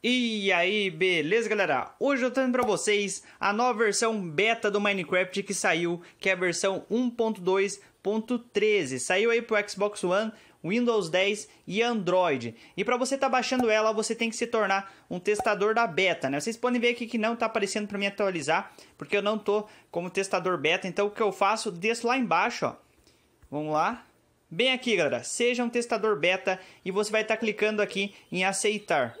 E aí, beleza, galera? Hoje eu tô trazendo pra vocês a nova versão beta do Minecraft que saiu, que é a versão 1.2.13. Saiu aí pro Xbox One, Windows 10 e Android. E para você estar tá baixando ela, você tem que se tornar um testador da beta, né? Vocês podem ver aqui que não está aparecendo para mim atualizar, porque eu não tô como testador beta. Então o que eu faço? Desço lá embaixo, ó. Vamos lá. Bem aqui, galera, seja um testador beta e você vai estar tá clicando aqui em aceitar.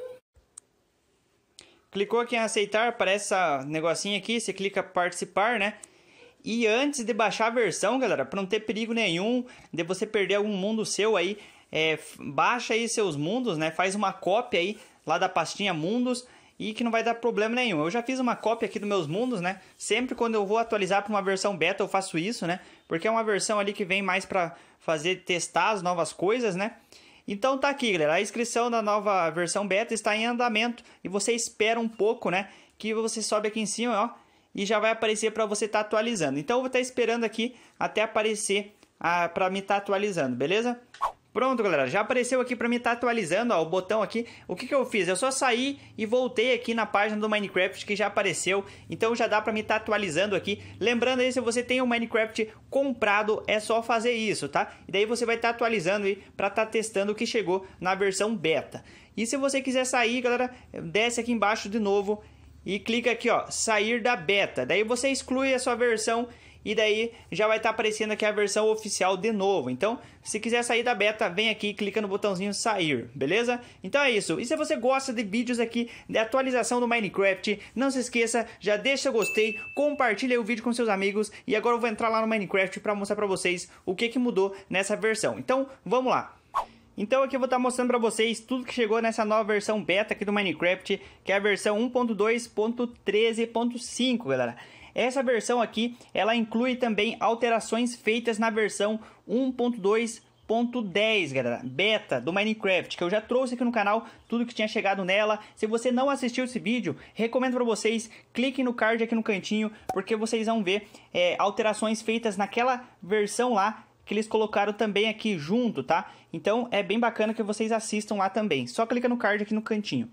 Clicou aqui em aceitar, aparece esse negocinho aqui, você clica participar, né? E antes de baixar a versão, galera, para não ter perigo nenhum de você perder algum mundo seu aí, é, baixa aí seus mundos, né? Faz uma cópia aí lá da pastinha mundos e que não vai dar problema nenhum. Eu já fiz uma cópia aqui dos meus mundos, né? Sempre quando eu vou atualizar para uma versão beta, eu faço isso, né? Porque é uma versão ali que vem mais para fazer testar as novas coisas, né? Então tá aqui, galera. A inscrição da nova versão beta está em andamento e você espera um pouco, né? Que você sobe aqui em cima, ó, e já vai aparecer para você estar tá atualizando. Então eu vou estar tá esperando aqui até aparecer para me estar tá atualizando, beleza? Pronto, galera, já apareceu aqui para mim, tá atualizando ó, o botão aqui. O que, que eu fiz? Eu só saí e voltei aqui na página do Minecraft que já apareceu, então já dá para mim tá atualizando aqui. Lembrando aí, se você tem o Minecraft comprado, é só fazer isso, tá? E daí você vai estar tá atualizando aí para estar tá testando o que chegou na versão beta. E se você quiser sair, galera, desce aqui embaixo de novo e clica aqui, ó, sair da beta. Daí você exclui a sua versão e daí já vai estar tá aparecendo aqui a versão oficial de novo. Então, se quiser sair da beta, vem aqui, clica no botãozinho sair, beleza? Então é isso. E se você gosta de vídeos aqui de atualização do Minecraft, não se esqueça, já deixa o gostei, compartilha o vídeo com seus amigos e agora eu vou entrar lá no Minecraft para mostrar para vocês o que que mudou nessa versão. Então, vamos lá. Então aqui eu vou estar tá mostrando para vocês tudo que chegou nessa nova versão beta aqui do Minecraft, que é a versão 1.2.13.5, galera. Essa versão aqui, ela inclui também alterações feitas na versão 1.2 galera, beta do Minecraft, que eu já trouxe aqui no canal tudo que tinha chegado nela. Se você não assistiu esse vídeo, recomendo para vocês, cliquem no card aqui no cantinho, porque vocês vão ver é, alterações feitas naquela versão lá, que eles colocaram também aqui junto, tá? Então é bem bacana que vocês assistam lá também, só clica no card aqui no cantinho.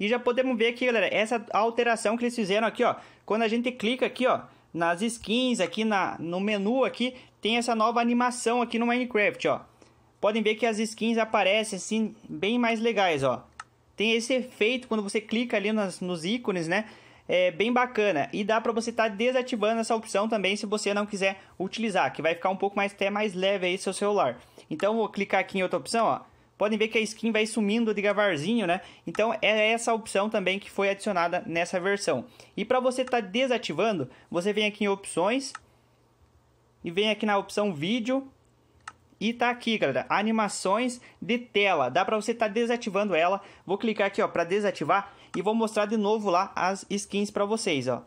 E já podemos ver aqui, galera, essa alteração que eles fizeram aqui, ó. Quando a gente clica aqui, ó, nas skins, aqui na, no menu aqui, tem essa nova animação aqui no Minecraft, ó. Podem ver que as skins aparecem, assim, bem mais legais, ó. Tem esse efeito quando você clica ali nos, nos ícones, né? É bem bacana. E dá para você estar tá desativando essa opção também se você não quiser utilizar, que vai ficar um pouco mais até mais leve aí seu celular. Então, vou clicar aqui em outra opção, ó podem ver que a skin vai sumindo de gravarzinho, né? Então é essa opção também que foi adicionada nessa versão. E para você estar tá desativando, você vem aqui em opções e vem aqui na opção vídeo e tá aqui, galera, animações de tela. Dá para você estar tá desativando ela. Vou clicar aqui, ó, para desativar e vou mostrar de novo lá as skins para vocês, ó.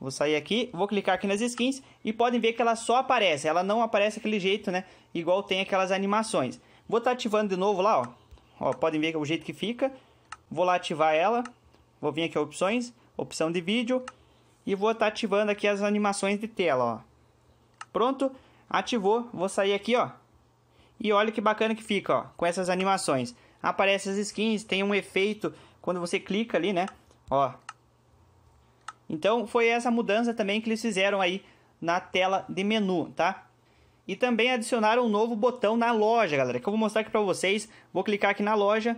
Vou sair aqui, vou clicar aqui nas skins e podem ver que ela só aparece, ela não aparece aquele jeito, né? Igual tem aquelas animações. Vou estar tá ativando de novo lá, ó. ó. Podem ver que é o jeito que fica. Vou lá ativar ela. Vou vir aqui opções, opção de vídeo. E vou estar tá ativando aqui as animações de tela, ó. Pronto, ativou. Vou sair aqui, ó. E olha que bacana que fica, ó, com essas animações. Aparece as skins, tem um efeito quando você clica ali, né? Ó. Então, foi essa mudança também que eles fizeram aí na tela de menu, tá? E também adicionaram um novo botão na loja, galera, que eu vou mostrar aqui para vocês. Vou clicar aqui na loja.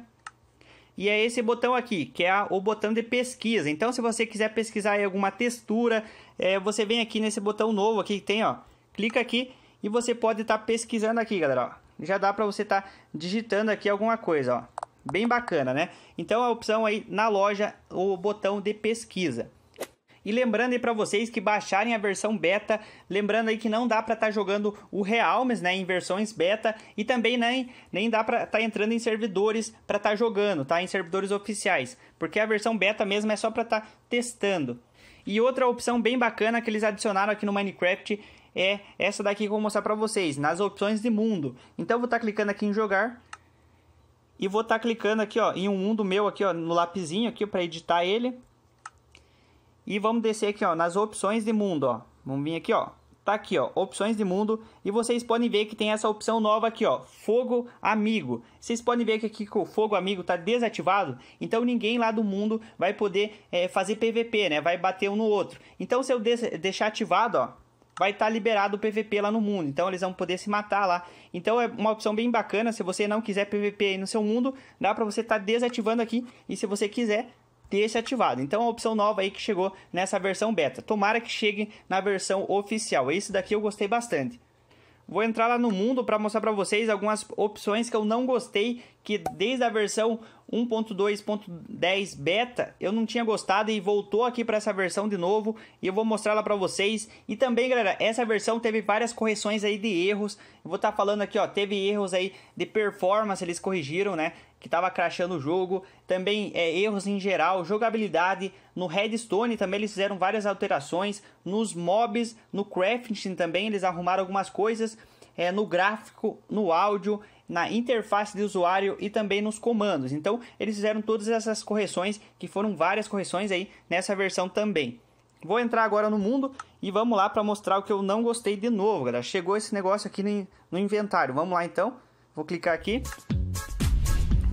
E é esse botão aqui, que é a, o botão de pesquisa. Então, se você quiser pesquisar alguma textura, é, você vem aqui nesse botão novo aqui que tem, ó. Clica aqui e você pode estar tá pesquisando aqui, galera, ó. Já dá para você estar tá digitando aqui alguma coisa, ó. Bem bacana, né? Então, a opção aí na loja, o botão de pesquisa. E lembrando aí para vocês que baixarem a versão beta, lembrando aí que não dá para estar tá jogando o Realms, né, em versões beta e também nem, nem dá para estar tá entrando em servidores para estar tá jogando, tá? Em servidores oficiais, porque a versão beta mesmo é só para estar tá testando. E outra opção bem bacana que eles adicionaram aqui no Minecraft é essa daqui que eu vou mostrar para vocês, nas opções de mundo. Então eu vou estar tá clicando aqui em jogar e vou estar tá clicando aqui, ó, em um mundo meu aqui, ó, no lapizinho aqui para editar ele. E vamos descer aqui, ó, nas opções de mundo, ó. Vamos vir aqui, ó. Tá aqui, ó, opções de mundo. E vocês podem ver que tem essa opção nova aqui, ó, fogo amigo. Vocês podem ver que aqui que o fogo amigo tá desativado. Então ninguém lá do mundo vai poder é, fazer PVP, né? Vai bater um no outro. Então se eu deixar ativado, ó, vai estar tá liberado o PVP lá no mundo. Então eles vão poder se matar lá. Então é uma opção bem bacana. Se você não quiser PVP aí no seu mundo, dá para você estar tá desativando aqui. E se você quiser, ter se ativado. Então, a opção nova aí que chegou nessa versão beta. Tomara que chegue na versão oficial. Esse daqui eu gostei bastante. Vou entrar lá no mundo para mostrar para vocês algumas opções que eu não gostei que desde a versão 1.2.10 beta eu não tinha gostado e voltou aqui para essa versão de novo e eu vou mostrar ela para vocês. E também, galera, essa versão teve várias correções aí de erros. Eu vou estar tá falando aqui, ó, teve erros aí de performance, eles corrigiram, né? que tava crashando o jogo, também é, erros em geral, jogabilidade, no Redstone também eles fizeram várias alterações, nos mobs, no crafting também eles arrumaram algumas coisas, é, no gráfico, no áudio, na interface de usuário e também nos comandos. Então, eles fizeram todas essas correções, que foram várias correções aí nessa versão também. Vou entrar agora no mundo e vamos lá para mostrar o que eu não gostei de novo, galera. Chegou esse negócio aqui no inventário. Vamos lá então. Vou clicar aqui.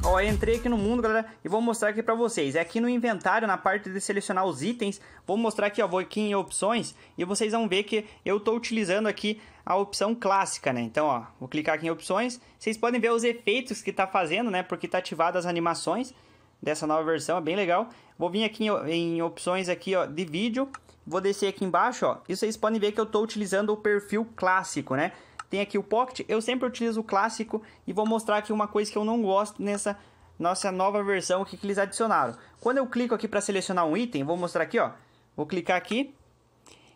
Ó, entrei aqui no mundo, galera, e vou mostrar aqui pra vocês. É Aqui no inventário, na parte de selecionar os itens, vou mostrar aqui, ó, vou aqui em opções, e vocês vão ver que eu tô utilizando aqui a opção clássica, né? Então, ó, vou clicar aqui em opções. Vocês podem ver os efeitos que tá fazendo, né? Porque tá ativado as animações dessa nova versão, é bem legal. Vou vir aqui em, em opções aqui, ó, de vídeo. Vou descer aqui embaixo, ó, e vocês podem ver que eu tô utilizando o perfil clássico, né? Tem aqui o Pocket, eu sempre utilizo o clássico e vou mostrar aqui uma coisa que eu não gosto nessa nossa nova versão que eles adicionaram. Quando eu clico aqui para selecionar um item, vou mostrar aqui, ó. Vou clicar aqui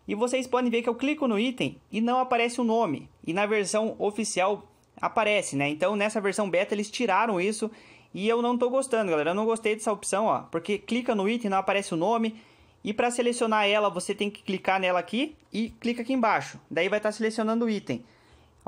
e vocês podem ver que eu clico no item e não aparece o nome. E na versão oficial aparece, né? Então nessa versão beta eles tiraram isso e eu não estou gostando, galera. Eu não gostei dessa opção, ó, porque clica no item não aparece o nome. E para selecionar ela, você tem que clicar nela aqui e clica aqui embaixo. Daí vai estar tá selecionando o item.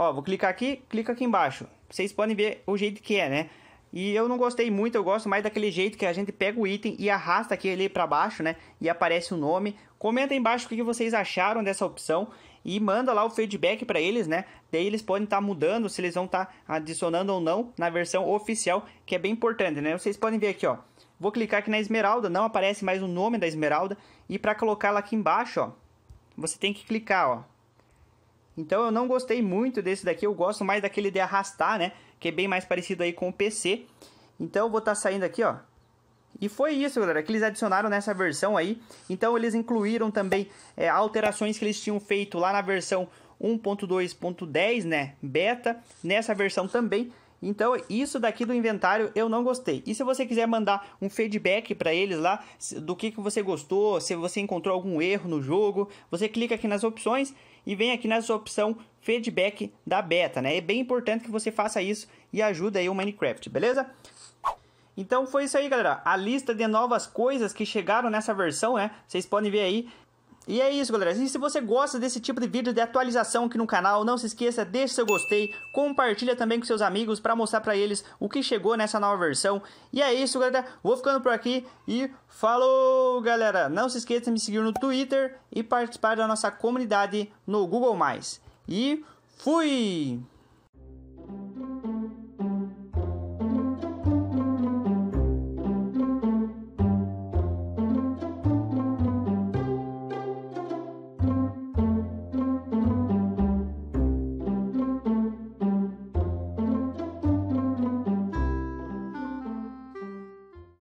Ó, vou clicar aqui, clica aqui embaixo. Vocês podem ver o jeito que é, né? E eu não gostei muito, eu gosto mais daquele jeito que a gente pega o item e arrasta aqui ele para baixo, né? E aparece o nome. Comenta embaixo o que vocês acharam dessa opção e manda lá o feedback para eles, né? Daí eles podem estar tá mudando, se eles vão estar tá adicionando ou não na versão oficial, que é bem importante, né? Vocês podem ver aqui, ó. Vou clicar aqui na esmeralda, não aparece mais o nome da esmeralda e para colocar ela aqui embaixo, ó, você tem que clicar, ó. Então eu não gostei muito desse daqui, eu gosto mais daquele de arrastar, né? Que é bem mais parecido aí com o PC. Então eu vou estar tá saindo aqui, ó. E foi isso, galera, que eles adicionaram nessa versão aí. Então eles incluíram também é, alterações que eles tinham feito lá na versão 1.2.10, né? Beta, nessa versão também. Então, isso daqui do inventário eu não gostei. E se você quiser mandar um feedback para eles lá do que, que você gostou, se você encontrou algum erro no jogo, você clica aqui nas opções e vem aqui nessa opção feedback da beta, né? É bem importante que você faça isso e ajuda aí o Minecraft, beleza? Então foi isso aí, galera. A lista de novas coisas que chegaram nessa versão, né? Vocês podem ver aí e é isso, galera. E se você gosta desse tipo de vídeo de atualização aqui no canal, não se esqueça, deixe seu gostei, compartilha também com seus amigos para mostrar para eles o que chegou nessa nova versão. E é isso, galera. Vou ficando por aqui e falou, galera. Não se esqueça de me seguir no Twitter e participar da nossa comunidade no Google+. E fui!